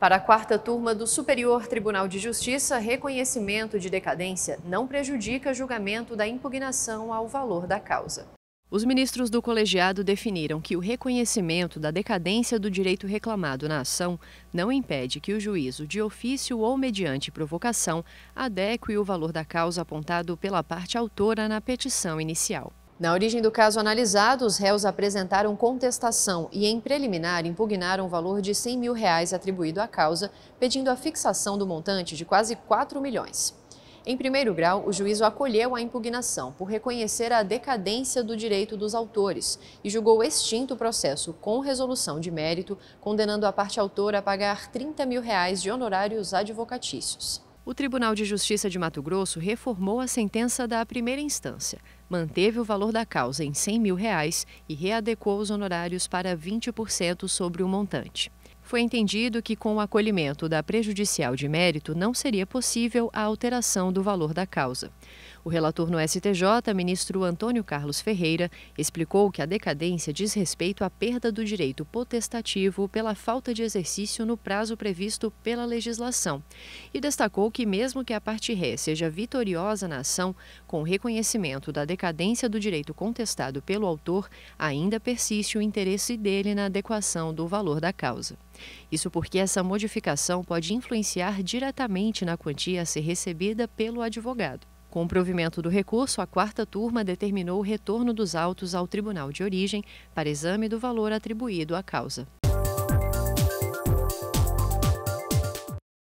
Para a quarta turma do Superior Tribunal de Justiça, reconhecimento de decadência não prejudica julgamento da impugnação ao valor da causa. Os ministros do colegiado definiram que o reconhecimento da decadência do direito reclamado na ação não impede que o juízo, de ofício ou mediante provocação, adeque o valor da causa apontado pela parte autora na petição inicial. Na origem do caso analisado, os réus apresentaram contestação e, em preliminar, impugnaram o valor de 100 mil reais atribuído à causa, pedindo a fixação do montante de quase 4 milhões. Em primeiro grau, o juízo acolheu a impugnação por reconhecer a decadência do direito dos autores e julgou extinto o processo com resolução de mérito, condenando a parte autora a pagar 30 mil reais de honorários advocatícios. O Tribunal de Justiça de Mato Grosso reformou a sentença da primeira instância, manteve o valor da causa em 100 mil reais e readecou os honorários para 20% sobre o montante foi entendido que com o acolhimento da prejudicial de mérito não seria possível a alteração do valor da causa. O relator no STJ, ministro Antônio Carlos Ferreira, explicou que a decadência diz respeito à perda do direito potestativo pela falta de exercício no prazo previsto pela legislação e destacou que, mesmo que a parte ré seja vitoriosa na ação, com reconhecimento da decadência do direito contestado pelo autor, ainda persiste o interesse dele na adequação do valor da causa. Isso porque essa modificação pode influenciar diretamente na quantia a ser recebida pelo advogado. Com o provimento do recurso, a quarta turma determinou o retorno dos autos ao tribunal de origem para exame do valor atribuído à causa.